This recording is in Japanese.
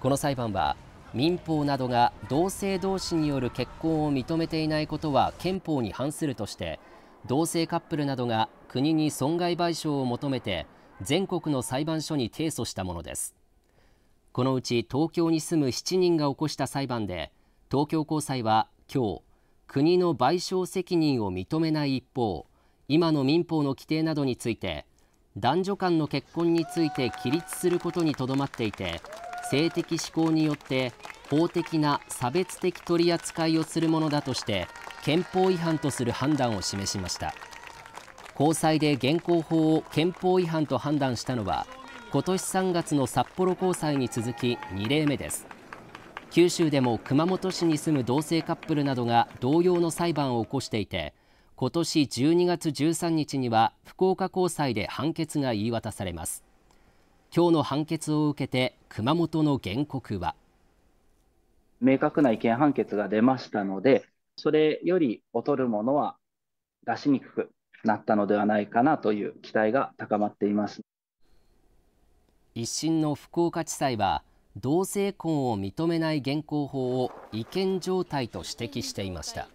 この裁判は民法などが同性同士による結婚を認めていないことは憲法に反するとして同性カップルなどが国に損害賠償を求めて全国の裁判所に提訴したものですこのうち東京に住む7人が起こした裁判で東京高裁は今日国の賠償責任を認めない一方今の民法の規定などについて男女間の結婚について規律することにとどまっていて性的指向によって法的な差別的取り扱いをするものだとして憲法違反とする判断を示しました高裁で現行法を憲法違反と判断したのは今年3月の札幌高裁に続き2例目です九州でも熊本市に住む同性カップルなどが同様の裁判を起こしていて今年12月13日には福岡高裁で判決が言い渡されます今日の判決を受けて熊本の原告は明確な違憲判決が出ましたのでそれより劣るものは出しにくくなったのではないかなという期待が高まっています一審の福岡地裁は同性婚を認めない現行法を違憲状態と指摘していました